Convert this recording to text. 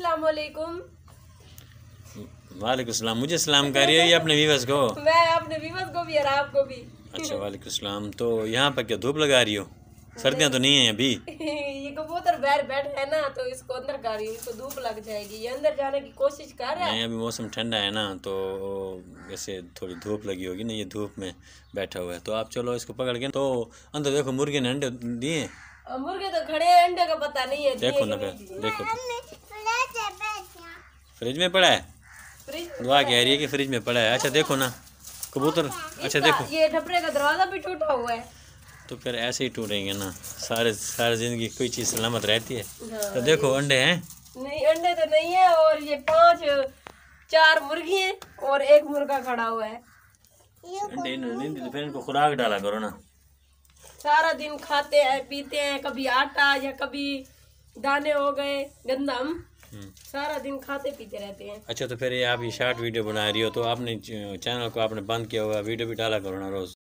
अस्सलाम वालेकुम सलाम मुझे सलाम कर रही है अपने वीवस को मैं अपने वीवस को भी और आपको भी अच्छा वाले सलाम तो यहाँ पर क्या धूप लगा रही हो सर्दियाँ तो नहीं है अभी ये कबूतर बैर बैठ है ना तो इसको अंदर कर रही इसको धूप लग जाएगी ये अंदर जाने की कोशिश कर रहा है अभी मौसम ठंडा है ना तो वैसे थोड़ी धूप लगी होगी ना ये धूप में बैठा हुआ है तो आप चलो इसको पकड़ के तो अंदर देखो मुर्गे ने अंडे दिए मुर्गे तो खड़े अंडे का पता नहीं है देखो ना देखो फ्रिज में पड़ा है दुआ कह रही है कि फ्रिज में पड़ा है अच्छा देखो ना कबूतर हाँ, अच्छा देखो ये ढपरे का दरवाज़ा भी टूटा हुआ है तो फिर ऐसे ही टूटेंगे ना सारे सारे ज़िंदगी कोई चीज़ सलामत रहती है हाँ, तो देखो अंडे हैं नहीं अंडे तो नहीं है और ये पांच चार मुर्गी हैं और एक मुर्गा खड़ा हुआ है अंडे नहीं तो फिर इनको खुराक डाला करो ना सारा दिन खाते हैं पीते हैं कभी आटा या कभी दाने हो गए गंदम सारा दिन खाते पीते रहते हैं अच्छा तो फिर ये आप ये शॉर्ट वीडियो बना रही हो तो आपने चैनल को आपने बंद किया हुआ वीडियो भी डाला करो ना रोज